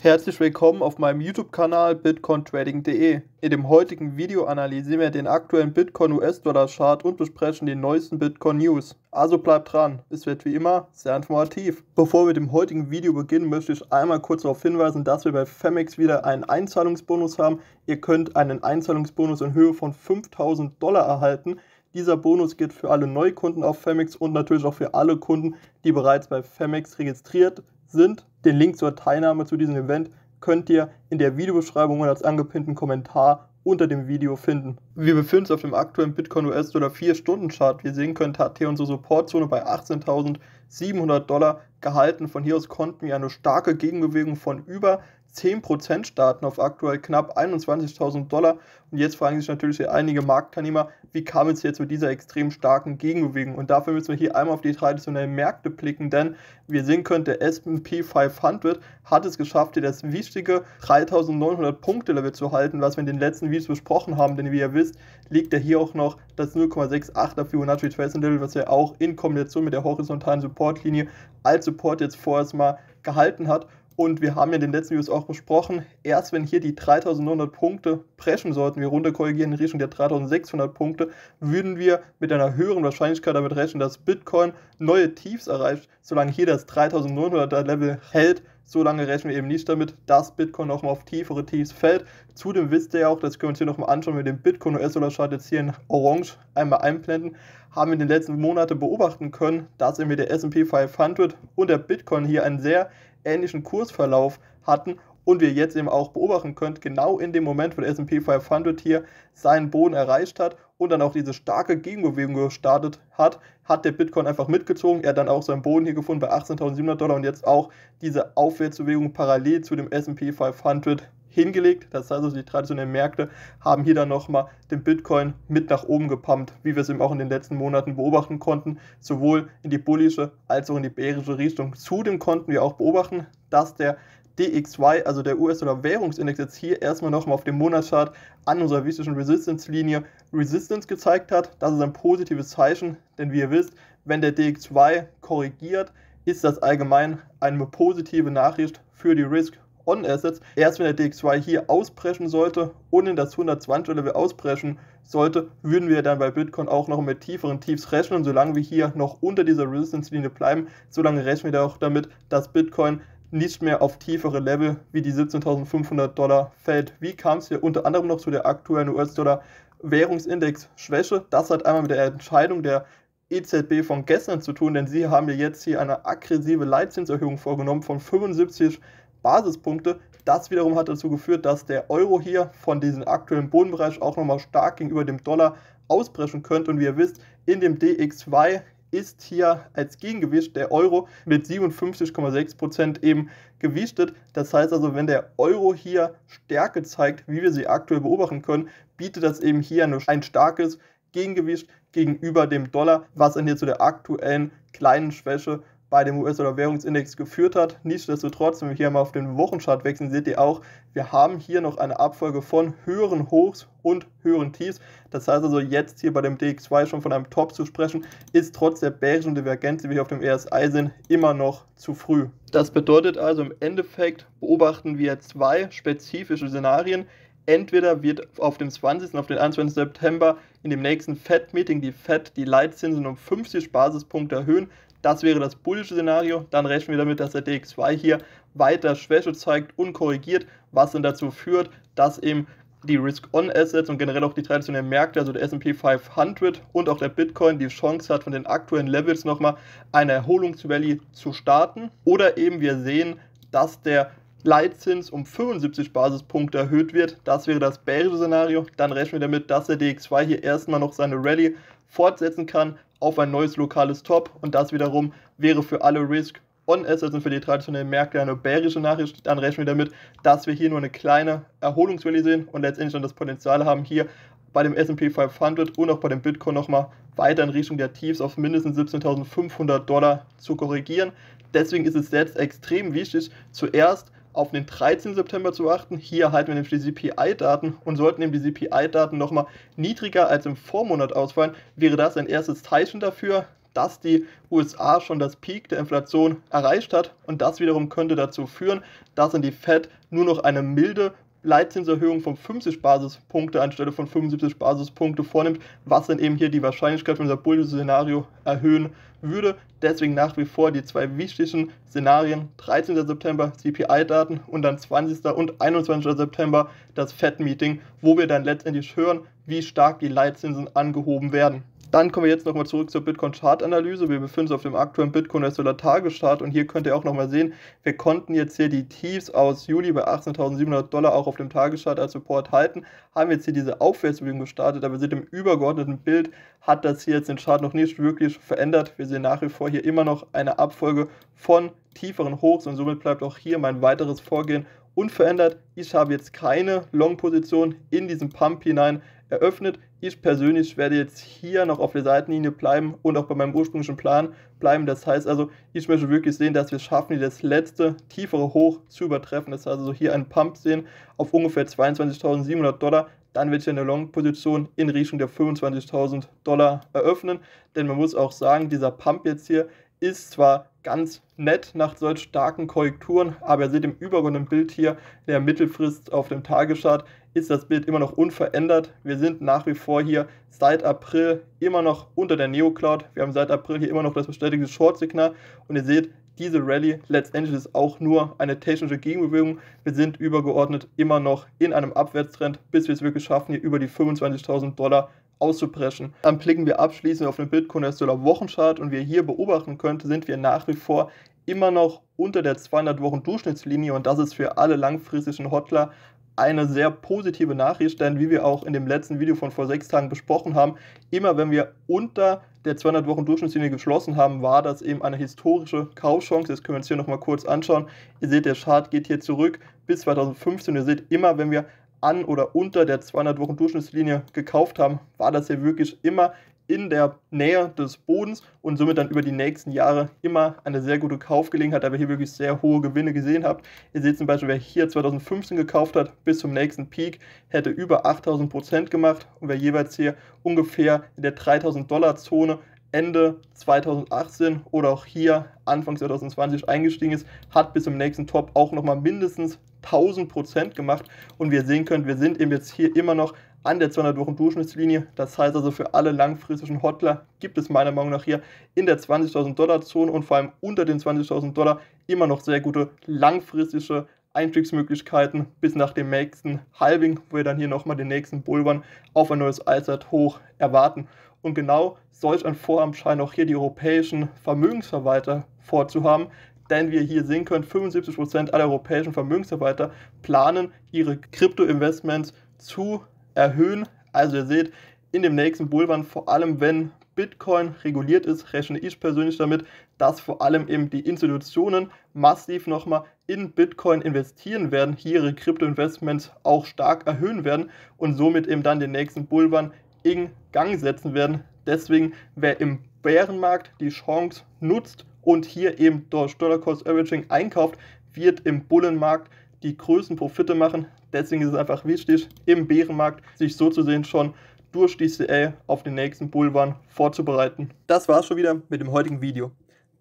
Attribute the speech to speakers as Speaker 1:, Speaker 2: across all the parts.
Speaker 1: Herzlich willkommen auf meinem YouTube-Kanal bitcointrading.de. In dem heutigen Video analysieren wir den aktuellen Bitcoin-US-Dollar-Chart und besprechen die neuesten Bitcoin-News. Also bleibt dran, es wird wie immer sehr informativ. Bevor wir mit dem heutigen Video beginnen, möchte ich einmal kurz darauf hinweisen, dass wir bei Femex wieder einen Einzahlungsbonus haben. Ihr könnt einen Einzahlungsbonus in Höhe von 5000 Dollar erhalten. Dieser Bonus gilt für alle Neukunden auf Femex und natürlich auch für alle Kunden, die bereits bei Femex registriert sind sind. Den Link zur Teilnahme zu diesem Event könnt ihr in der Videobeschreibung und als angepinnten Kommentar unter dem Video finden. Wir befinden uns auf dem aktuellen Bitcoin US Dollar 4-Stunden-Chart. Wir sehen können, hat hier unsere Supportzone bei 18.700 Dollar gehalten. Von hier aus konnten wir eine starke Gegenbewegung von über 10% starten auf aktuell knapp 21.000 Dollar. Und jetzt fragen sich natürlich einige Marktteilnehmer, wie kam es jetzt mit dieser extrem starken Gegenbewegung? Und dafür müssen wir hier einmal auf die traditionellen Märkte blicken, denn wir sehen können, der SP 500 hat es geschafft, hier das wichtige 3.900 Punkte Level zu halten, was wir in den letzten Videos besprochen haben. Denn wie ihr wisst, liegt ja hier auch noch das 0,68er Fibonacci Tracing Level, was er auch in Kombination mit der horizontalen Supportlinie als Support jetzt vorerst mal gehalten hat. Und wir haben ja in den letzten Videos auch besprochen, erst wenn hier die 3900 Punkte preschen sollten, wir runter korrigieren in Richtung der 3600 Punkte, würden wir mit einer höheren Wahrscheinlichkeit damit rechnen, dass Bitcoin neue Tiefs erreicht. Solange hier das 3900er Level hält, solange rechnen wir eben nicht damit, dass Bitcoin nochmal auf tiefere Tiefs fällt. Zudem wisst ihr ja auch, das können wir uns hier nochmal anschauen mit dem Bitcoin US-Dollar-Chart jetzt hier in Orange einmal einblenden, haben wir in den letzten Monaten beobachten können, dass eben der SP 500 und der Bitcoin hier einen sehr ähnlichen Kursverlauf hatten und wir jetzt eben auch beobachten könnt, genau in dem Moment, wo der SP 500 hier seinen Boden erreicht hat und dann auch diese starke Gegenbewegung gestartet hat, hat der Bitcoin einfach mitgezogen. Er hat dann auch seinen Boden hier gefunden bei 18.700 Dollar und jetzt auch diese Aufwärtsbewegung parallel zu dem SP 500 hingelegt. Das heißt also, die traditionellen Märkte haben hier dann nochmal den Bitcoin mit nach oben gepumpt, wie wir es eben auch in den letzten Monaten beobachten konnten, sowohl in die bullische als auch in die bärische Richtung. Zudem konnten wir auch beobachten, dass der DXY, also der US-Dollar-Währungsindex, jetzt hier erstmal nochmal auf dem Monatschart an unserer wichtigen Resistance-Linie Resistance gezeigt hat. Das ist ein positives Zeichen, denn wie ihr wisst, wenn der DXY korrigiert, ist das allgemein eine positive Nachricht für die Risk On-Assets erst, wenn der DXY hier ausbrechen sollte und in das 120-Level ausbrechen sollte, würden wir dann bei Bitcoin auch noch mit tieferen Tiefs rechnen. Und solange wir hier noch unter dieser Resistance-Linie bleiben, solange rechnen wir auch damit, dass Bitcoin nicht mehr auf tiefere Level wie die 17.500 Dollar fällt. Wie kam es hier unter anderem noch zu der aktuellen US-Dollar Währungsindex-Schwäche? Das hat einmal mit der Entscheidung der EZB von gestern zu tun, denn sie haben ja jetzt hier eine aggressive Leitzinserhöhung vorgenommen von 75 Basispunkte. Das wiederum hat dazu geführt, dass der Euro hier von diesem aktuellen Bodenbereich auch nochmal stark gegenüber dem Dollar ausbrechen könnte. Und wie ihr wisst, in dem DXY ist hier als Gegengewicht der Euro mit 57,6% eben gewichtet. Das heißt also, wenn der Euro hier Stärke zeigt, wie wir sie aktuell beobachten können, bietet das eben hier ein starkes Gegengewicht gegenüber dem Dollar, was dann hier zu der aktuellen kleinen Schwäche bei dem US-Dollar-Währungsindex geführt hat. Nichtsdestotrotz, wenn wir hier mal auf den Wochenchart wechseln, seht ihr auch, wir haben hier noch eine Abfolge von höheren Hochs und höheren Tiefs. Das heißt also, jetzt hier bei dem DX2 schon von einem Top zu sprechen, ist trotz der bärischen Divergenz, die wir hier auf dem RSI e sind, immer noch zu früh. Das bedeutet also, im Endeffekt beobachten wir zwei spezifische Szenarien. Entweder wird auf dem 20. auf den 21. September in dem nächsten FED-Meeting die FED die Leitzinsen um 50 Basispunkte erhöhen, das wäre das bullische Szenario. Dann rechnen wir damit, dass der DX2 hier weiter Schwäche zeigt, und korrigiert, was dann dazu führt, dass eben die Risk-On-Assets und generell auch die traditionellen Märkte, also der SP 500 und auch der Bitcoin, die Chance hat, von den aktuellen Levels nochmal eine Erholungsvalley zu starten. Oder eben wir sehen, dass der Leitzins um 75 Basispunkte erhöht wird. Das wäre das bärische Szenario. Dann rechnen wir damit, dass der DX2 hier erstmal noch seine Rallye fortsetzen kann auf ein neues lokales Top. Und das wiederum wäre für alle Risk on ist, und für die traditionellen Märkte eine bärische Nachricht, dann rechnen wir damit, dass wir hier nur eine kleine Erholungswelle sehen und letztendlich dann das Potenzial haben, hier bei dem S&P 500 und auch bei dem Bitcoin nochmal weiter in Richtung der Tiefs auf mindestens 17.500 Dollar zu korrigieren. Deswegen ist es selbst extrem wichtig, zuerst auf den 13. September zu achten. Hier erhalten wir nämlich die CPI-Daten und sollten eben die CPI-Daten nochmal niedriger als im Vormonat ausfallen, wäre das ein erstes Zeichen dafür, dass die USA schon das Peak der Inflation erreicht hat und das wiederum könnte dazu führen, dass in die Fed nur noch eine milde Leitzinserhöhung von 50 Basispunkte anstelle von 75 Basispunkte vornimmt, was dann eben hier die Wahrscheinlichkeit von unser Bull-Szenario erhöhen würde. Deswegen nach wie vor die zwei wichtigen Szenarien 13. September CPI-Daten und dann 20. und 21. September das FED-Meeting, wo wir dann letztendlich hören, wie stark die Leitzinsen angehoben werden. Dann kommen wir jetzt nochmal zurück zur Bitcoin-Chart-Analyse. Wir befinden uns auf dem aktuellen bitcoin US dollar tageschart und hier könnt ihr auch nochmal sehen, wir konnten jetzt hier die Tiefs aus Juli bei 18.700 Dollar auch auf dem Tageschart als Support halten, haben jetzt hier diese Aufwärtsbewegung gestartet, aber wir sehen im übergeordneten Bild hat das hier jetzt den Chart noch nicht wirklich verändert. Wir sehen nach wie vor hier immer noch eine Abfolge von tieferen Hochs und somit bleibt auch hier mein weiteres Vorgehen unverändert. Ich habe jetzt keine Long-Position in diesen Pump hinein eröffnet. Ich persönlich werde jetzt hier noch auf der Seitenlinie bleiben und auch bei meinem ursprünglichen Plan bleiben. Das heißt also, ich möchte wirklich sehen, dass wir es schaffen, das letzte tiefere Hoch zu übertreffen. Das heißt also hier einen Pump sehen auf ungefähr 22.700 Dollar. Dann werde ich eine Long-Position in Richtung der 25.000 Dollar eröffnen. Denn man muss auch sagen, dieser Pump jetzt hier ist zwar ganz nett nach solch starken Korrekturen, aber ihr seht im übergeordneten Bild hier, der Mittelfrist auf dem Tageschart, ist das Bild immer noch unverändert. Wir sind nach wie vor hier seit April immer noch unter der Neocloud. Wir haben seit April hier immer noch das bestätigte Short-Signal und ihr seht, diese Rallye letztendlich ist auch nur eine technische Gegenbewegung. Wir sind übergeordnet immer noch in einem Abwärtstrend, bis wir es wirklich schaffen, hier über die 25.000 Dollar auszupreschen. Dann Klicken wir abschließend auf den Bitcoin US-Dollar Wochenchart und wie ihr hier beobachten könnt, sind wir nach wie vor immer noch unter der 200 Wochen Durchschnittslinie und das ist für alle langfristigen Hotler eine sehr positive Nachricht, denn wie wir auch in dem letzten Video von vor sechs Tagen besprochen haben, immer wenn wir unter der 200 Wochen Durchschnittslinie geschlossen haben, war das eben eine historische Kaufchance. Das können wir uns hier nochmal kurz anschauen. Ihr seht, der Chart geht hier zurück bis 2015. Ihr seht, immer wenn wir an oder unter der 200 Wochen Durchschnittslinie gekauft haben, war das ja wirklich immer in der Nähe des Bodens und somit dann über die nächsten Jahre immer eine sehr gute Kaufgelegenheit, da wir hier wirklich sehr hohe Gewinne gesehen haben. Ihr seht zum Beispiel, wer hier 2015 gekauft hat, bis zum nächsten Peak, hätte über 8000 gemacht und wer jeweils hier ungefähr in der 3000 Dollar Zone Ende 2018 oder auch hier Anfang 2020 eingestiegen ist, hat bis zum nächsten Top auch nochmal mindestens 1000 gemacht und wir sehen können, wir sind eben jetzt hier immer noch an der 200 Wochen Durchschnittslinie. Das heißt also für alle langfristigen Hotler gibt es meiner Meinung nach hier in der 20.000 Dollar Zone und vor allem unter den 20.000 Dollar immer noch sehr gute langfristige Einstiegsmöglichkeiten bis nach dem nächsten Halving, wo wir dann hier nochmal den nächsten Bullrun auf ein neues Allzeithoch erwarten und genau solch ein Vorhaben scheinen auch hier die europäischen Vermögensverwalter vorzuhaben, denn wie ihr hier sehen könnt, 75% aller europäischen Vermögensverwalter planen, ihre Krypto-Investments zu erhöhen. Also ihr seht, in dem nächsten Bullrun, vor allem wenn Bitcoin reguliert ist, rechne ich persönlich damit, dass vor allem eben die Institutionen massiv nochmal in Bitcoin investieren werden, hier ihre Krypto-Investments auch stark erhöhen werden und somit eben dann den nächsten Bullrun in Gang setzen werden. Deswegen, wer im Bärenmarkt die Chance nutzt und hier eben durch Dollar Cost Averaging einkauft, wird im Bullenmarkt die größten Profite machen. Deswegen ist es einfach wichtig, im Bärenmarkt sich so zu sehen schon durch die DCA auf den nächsten Bullwahn vorzubereiten. Das war's schon wieder mit dem heutigen Video.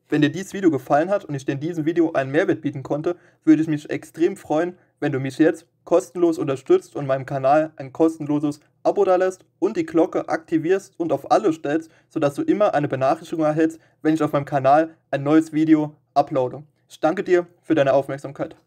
Speaker 1: Wenn dir dieses Video gefallen hat und ich dir in diesem Video einen Mehrwert bieten konnte, würde ich mich extrem freuen, wenn du mich jetzt kostenlos unterstützt und meinem Kanal ein kostenloses Abo dalässt und die Glocke aktivierst und auf alle stellst, sodass du immer eine Benachrichtigung erhältst, wenn ich auf meinem Kanal ein neues Video uploade. Ich danke dir für deine Aufmerksamkeit.